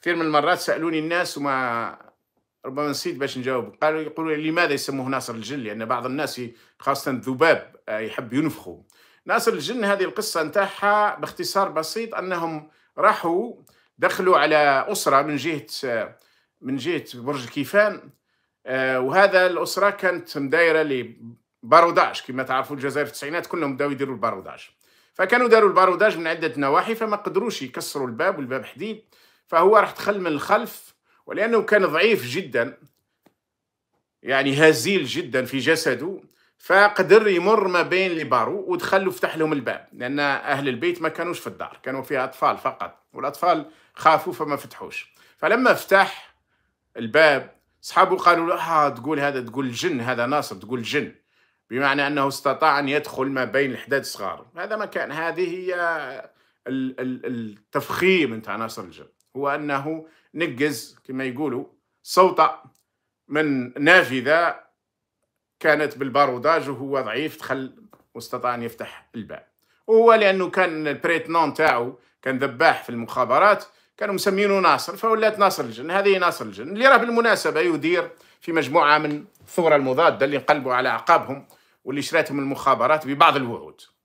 كثير من المرات سالوني الناس وما ربما نسيت باش نجاوب قالوا يقولوا لماذا يسموه ناصر الجن لان بعض الناس خاصه الذباب آه، يحب ينفخوا ناصر الجن هذه القصه نتاعها باختصار بسيط انهم راحوا دخلوا على اسره من جهه آه، من جهه برج كيفان آه، وهذا الاسره كانت مدايره لباروداج كما تعرفوا الجزائر في التسعينات كلهم بداو يديروا الباروداج فكانوا داروا الباروداج من عده نواحي فما قدروش يكسروا الباب والباب حديد فهو راح تخل من الخلف ولأنه كان ضعيف جدا يعني هزيل جدا في جسده فقدر يمر ما بين لي بارو ودخل فتح لهم الباب لان اهل البيت ما كانوش في الدار كانوا فيها اطفال فقط والاطفال خافوا فما فتحوش فلما فتح الباب صحابه قالوا له آه تقول هذا تقول الجن هذا ناصر تقول الجن بمعنى انه استطاع ان يدخل ما بين الحداد الصغار هذا ما كان هذه هي التفخيم نتاع ناصر الجن هو أنه نقز كما يقولوا صوتة من نافذة كانت بالباروداج وهو ضعيف دخل واستطاع أن يفتح الباب وهو لأنه كان البريتنون تاعو كان ذباح في المخابرات كانوا مسمينه ناصر فولات ناصر الجن هذه ناصر الجن اللي راه بالمناسبة يدير في مجموعة من الثورة المضادة اللي انقلبوا على أعقابهم واللي شراتهم المخابرات ببعض الوعود